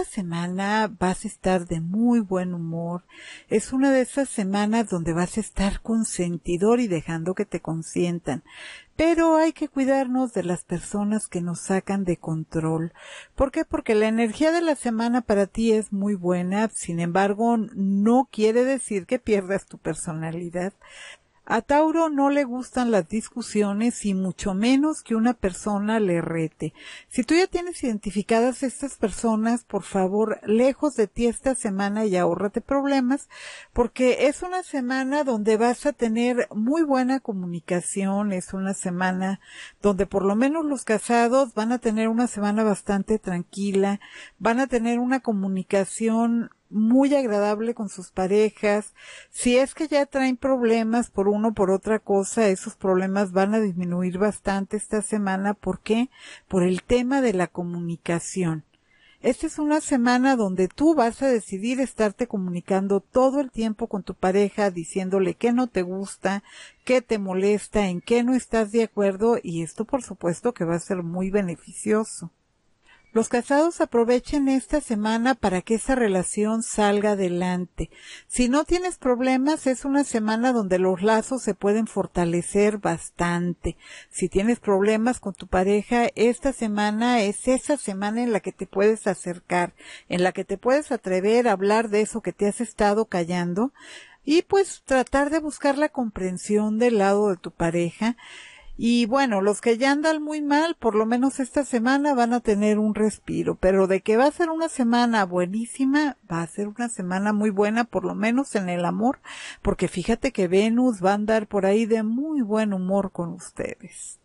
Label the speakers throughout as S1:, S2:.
S1: esta semana vas a estar de muy buen humor. Es una de esas semanas donde vas a estar consentidor y dejando que te consientan. Pero hay que cuidarnos de las personas que nos sacan de control. ¿Por qué? Porque la energía de la semana para ti es muy buena, sin embargo, no quiere decir que pierdas tu personalidad. A Tauro no le gustan las discusiones y mucho menos que una persona le rete. Si tú ya tienes identificadas estas personas, por favor, lejos de ti esta semana y ahórrate problemas, porque es una semana donde vas a tener muy buena comunicación, es una semana donde por lo menos los casados van a tener una semana bastante tranquila, van a tener una comunicación muy agradable con sus parejas. Si es que ya traen problemas por uno o por otra cosa, esos problemas van a disminuir bastante esta semana. ¿Por qué? Por el tema de la comunicación. Esta es una semana donde tú vas a decidir estarte comunicando todo el tiempo con tu pareja, diciéndole qué no te gusta, qué te molesta, en qué no estás de acuerdo y esto por supuesto que va a ser muy beneficioso. Los casados aprovechen esta semana para que esa relación salga adelante. Si no tienes problemas, es una semana donde los lazos se pueden fortalecer bastante. Si tienes problemas con tu pareja, esta semana es esa semana en la que te puedes acercar, en la que te puedes atrever a hablar de eso que te has estado callando y pues tratar de buscar la comprensión del lado de tu pareja y bueno, los que ya andan muy mal, por lo menos esta semana van a tener un respiro, pero de que va a ser una semana buenísima, va a ser una semana muy buena, por lo menos en el amor, porque fíjate que Venus va a andar por ahí de muy buen humor con ustedes.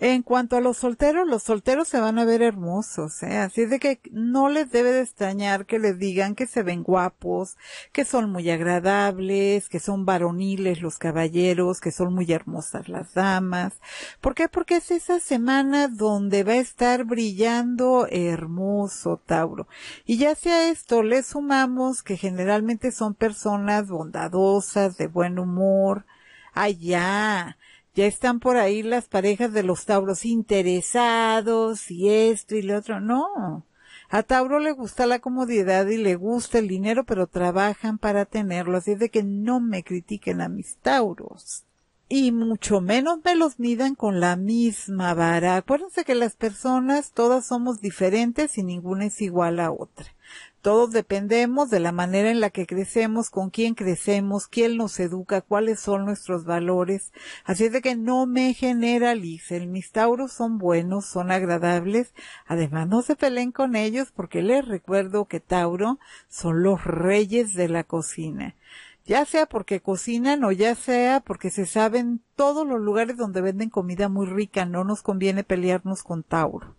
S1: En cuanto a los solteros, los solteros se van a ver hermosos, ¿eh? así es de que no les debe de extrañar que les digan que se ven guapos, que son muy agradables, que son varoniles los caballeros, que son muy hermosas las damas. ¿Por qué? Porque es esa semana donde va a estar brillando hermoso Tauro. Y ya sea esto le sumamos que generalmente son personas bondadosas, de buen humor, allá, ya están por ahí las parejas de los Tauros interesados y esto y lo otro. No. A Tauro le gusta la comodidad y le gusta el dinero, pero trabajan para tenerlo. Así es de que no me critiquen a mis Tauros. Y mucho menos me los midan con la misma vara. Acuérdense que las personas todas somos diferentes y ninguna es igual a otra. Todos dependemos de la manera en la que crecemos, con quién crecemos, quién nos educa, cuáles son nuestros valores. Así es de que no me generalicen. Mis tauros son buenos, son agradables. Además, no se peleen con ellos porque les recuerdo que Tauro son los reyes de la cocina ya sea porque cocinan o ya sea porque se saben todos los lugares donde venden comida muy rica, no nos conviene pelearnos con Tauro.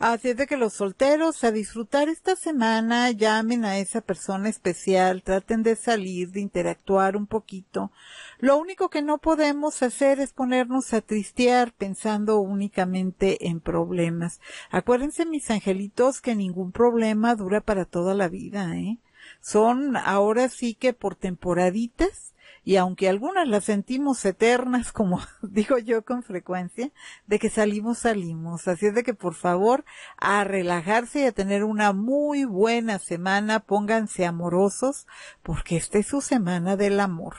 S1: Así es de que los solteros a disfrutar esta semana, llamen a esa persona especial, traten de salir, de interactuar un poquito. Lo único que no podemos hacer es ponernos a tristear pensando únicamente en problemas. Acuérdense mis angelitos que ningún problema dura para toda la vida, ¿eh? Son ahora sí que por temporaditas y aunque algunas las sentimos eternas, como digo yo con frecuencia, de que salimos, salimos. Así es de que por favor, a relajarse y a tener una muy buena semana, pónganse amorosos, porque esta es su semana del amor.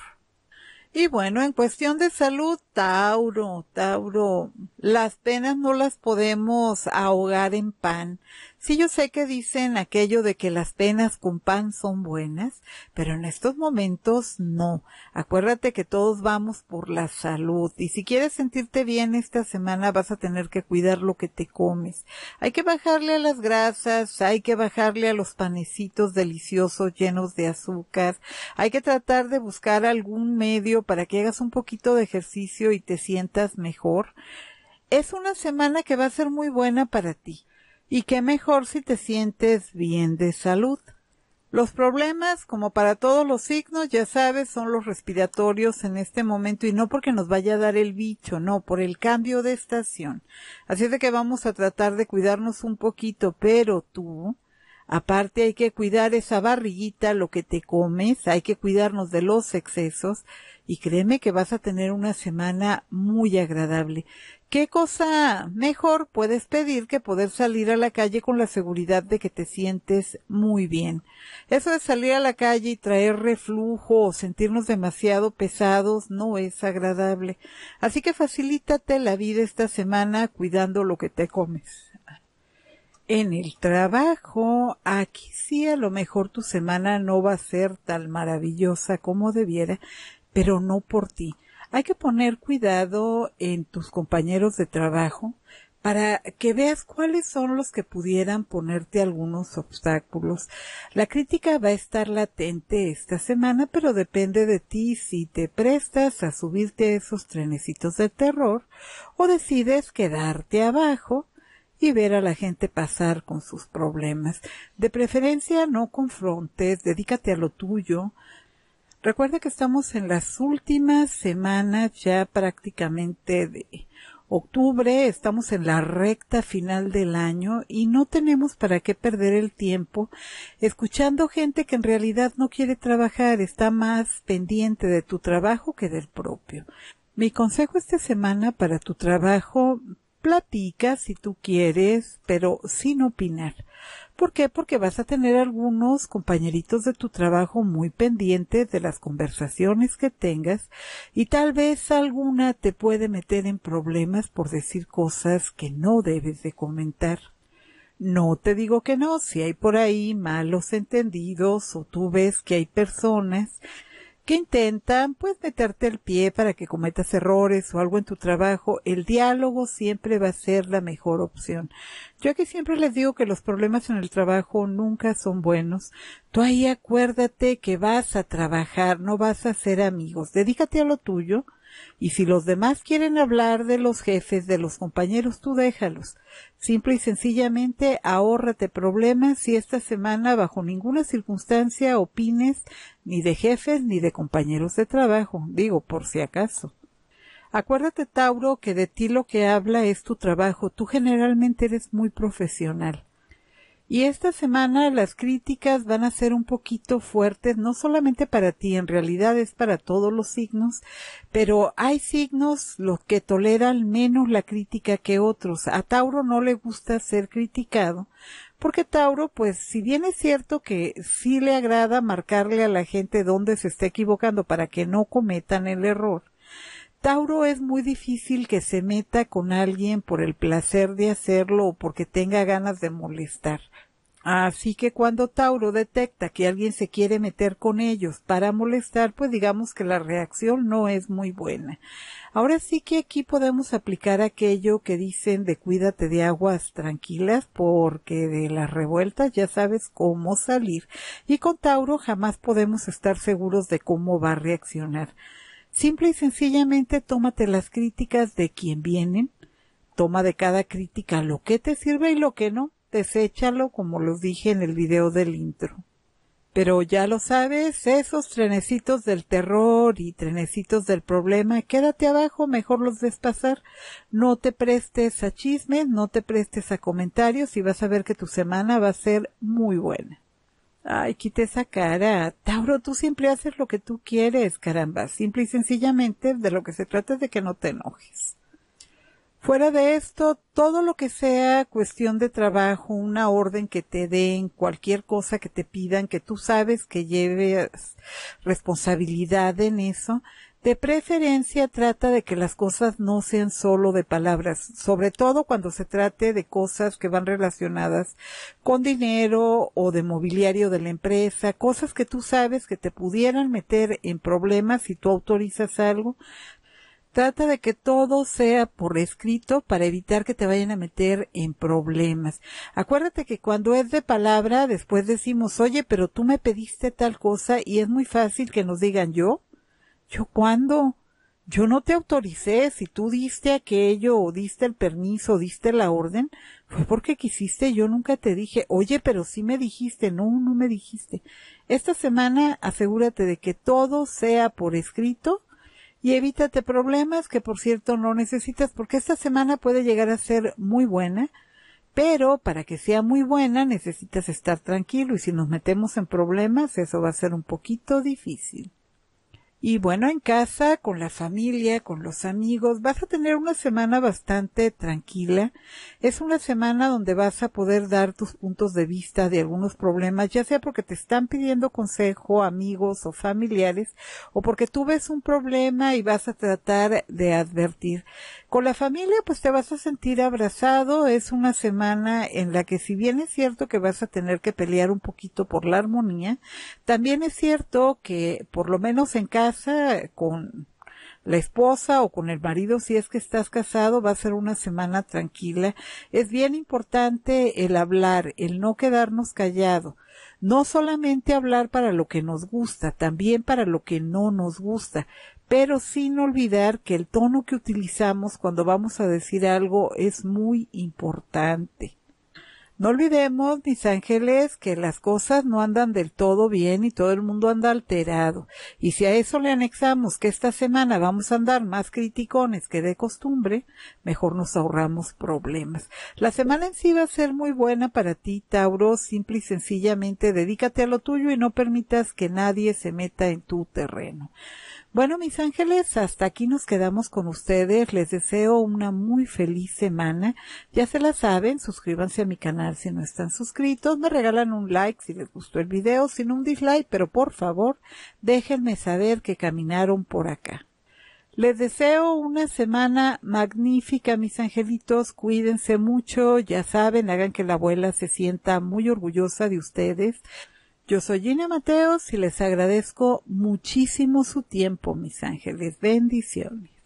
S1: Y bueno, en cuestión de salud, Tauro, Tauro, las penas no las podemos ahogar en pan. Sí, yo sé que dicen aquello de que las penas con pan son buenas, pero en estos momentos no. Acuérdate que todos vamos por la salud y si quieres sentirte bien esta semana vas a tener que cuidar lo que te comes. Hay que bajarle a las grasas, hay que bajarle a los panecitos deliciosos llenos de azúcar, hay que tratar de buscar algún medio para que hagas un poquito de ejercicio y te sientas mejor, es una semana que va a ser muy buena para ti. Y qué mejor si te sientes bien de salud. Los problemas, como para todos los signos, ya sabes, son los respiratorios en este momento y no porque nos vaya a dar el bicho, no, por el cambio de estación. Así es de que vamos a tratar de cuidarnos un poquito, pero tú Aparte hay que cuidar esa barriguita, lo que te comes, hay que cuidarnos de los excesos y créeme que vas a tener una semana muy agradable. ¿Qué cosa mejor puedes pedir que poder salir a la calle con la seguridad de que te sientes muy bien? Eso de salir a la calle y traer reflujo o sentirnos demasiado pesados no es agradable. Así que facilítate la vida esta semana cuidando lo que te comes en el trabajo, aquí sí a lo mejor tu semana no va a ser tan maravillosa como debiera, pero no por ti. Hay que poner cuidado en tus compañeros de trabajo para que veas cuáles son los que pudieran ponerte algunos obstáculos. La crítica va a estar latente esta semana, pero depende de ti si te prestas a subirte a esos trenecitos de terror o decides quedarte abajo y ver a la gente pasar con sus problemas. De preferencia no confrontes, dedícate a lo tuyo. Recuerda que estamos en las últimas semanas ya prácticamente de octubre, estamos en la recta final del año y no tenemos para qué perder el tiempo escuchando gente que en realidad no quiere trabajar, está más pendiente de tu trabajo que del propio. Mi consejo esta semana para tu trabajo platica si tú quieres, pero sin opinar. ¿Por qué? Porque vas a tener algunos compañeritos de tu trabajo muy pendientes de las conversaciones que tengas y tal vez alguna te puede meter en problemas por decir cosas que no debes de comentar. No te digo que no, si hay por ahí malos entendidos o tú ves que hay personas ¿Qué intentan pues meterte el pie para que cometas errores o algo en tu trabajo, el diálogo siempre va a ser la mejor opción. Yo aquí siempre les digo que los problemas en el trabajo nunca son buenos. Tú ahí acuérdate que vas a trabajar, no vas a ser amigos. Dedícate a lo tuyo, y si los demás quieren hablar de los jefes, de los compañeros, tú déjalos. Simple y sencillamente ahórrate problemas si esta semana bajo ninguna circunstancia opines ni de jefes ni de compañeros de trabajo, digo por si acaso. Acuérdate, Tauro, que de ti lo que habla es tu trabajo. Tú generalmente eres muy profesional. Y esta semana las críticas van a ser un poquito fuertes, no solamente para ti, en realidad es para todos los signos, pero hay signos los que toleran menos la crítica que otros. A Tauro no le gusta ser criticado, porque Tauro, pues si bien es cierto que sí le agrada marcarle a la gente dónde se está equivocando para que no cometan el error, Tauro es muy difícil que se meta con alguien por el placer de hacerlo o porque tenga ganas de molestar. Así que cuando Tauro detecta que alguien se quiere meter con ellos para molestar, pues digamos que la reacción no es muy buena. Ahora sí que aquí podemos aplicar aquello que dicen de cuídate de aguas tranquilas porque de las revueltas ya sabes cómo salir y con Tauro jamás podemos estar seguros de cómo va a reaccionar. Simple y sencillamente tómate las críticas de quien vienen, toma de cada crítica lo que te sirve y lo que no, deséchalo como los dije en el video del intro. Pero ya lo sabes, esos trenecitos del terror y trenecitos del problema, quédate abajo, mejor los despasar. pasar. No te prestes a chismes, no te prestes a comentarios y vas a ver que tu semana va a ser muy buena. Ay, quite esa cara. Tauro, tú siempre haces lo que tú quieres, caramba. Simple y sencillamente de lo que se trata es de que no te enojes. Fuera de esto, todo lo que sea cuestión de trabajo, una orden que te den, cualquier cosa que te pidan, que tú sabes que lleves responsabilidad en eso, de preferencia trata de que las cosas no sean solo de palabras, sobre todo cuando se trate de cosas que van relacionadas con dinero o de mobiliario de la empresa, cosas que tú sabes que te pudieran meter en problemas si tú autorizas algo. Trata de que todo sea por escrito para evitar que te vayan a meter en problemas. Acuérdate que cuando es de palabra, después decimos, oye, pero tú me pediste tal cosa y es muy fácil que nos digan yo ¿Yo cuándo? Yo no te autoricé. Si tú diste aquello, o diste el permiso, o diste la orden, fue porque quisiste. Yo nunca te dije, oye, pero sí me dijiste. No, no me dijiste. Esta semana asegúrate de que todo sea por escrito y evítate problemas que, por cierto, no necesitas porque esta semana puede llegar a ser muy buena. Pero para que sea muy buena necesitas estar tranquilo y si nos metemos en problemas eso va a ser un poquito difícil. Y bueno, en casa, con la familia, con los amigos, vas a tener una semana bastante tranquila. Es una semana donde vas a poder dar tus puntos de vista de algunos problemas, ya sea porque te están pidiendo consejo amigos o familiares, o porque tú ves un problema y vas a tratar de advertir. Con la familia pues te vas a sentir abrazado, es una semana en la que si bien es cierto que vas a tener que pelear un poquito por la armonía, también es cierto que por lo menos en casa con la esposa o con el marido, si es que estás casado, va a ser una semana tranquila. Es bien importante el hablar, el no quedarnos callado. No solamente hablar para lo que nos gusta, también para lo que no nos gusta, pero sin olvidar que el tono que utilizamos cuando vamos a decir algo es muy importante. No olvidemos, mis ángeles, que las cosas no andan del todo bien y todo el mundo anda alterado. Y si a eso le anexamos que esta semana vamos a andar más criticones que de costumbre, mejor nos ahorramos problemas. La semana en sí va a ser muy buena para ti, Tauro. Simple y sencillamente dedícate a lo tuyo y no permitas que nadie se meta en tu terreno. Bueno, mis ángeles, hasta aquí nos quedamos con ustedes. Les deseo una muy feliz semana. Ya se la saben, suscríbanse a mi canal si no están suscritos. Me regalan un like si les gustó el video, sin un dislike, pero por favor, déjenme saber que caminaron por acá. Les deseo una semana magnífica, mis angelitos. Cuídense mucho, ya saben, hagan que la abuela se sienta muy orgullosa de ustedes. Yo soy Gina Mateos y les agradezco muchísimo su tiempo, mis ángeles. Bendiciones.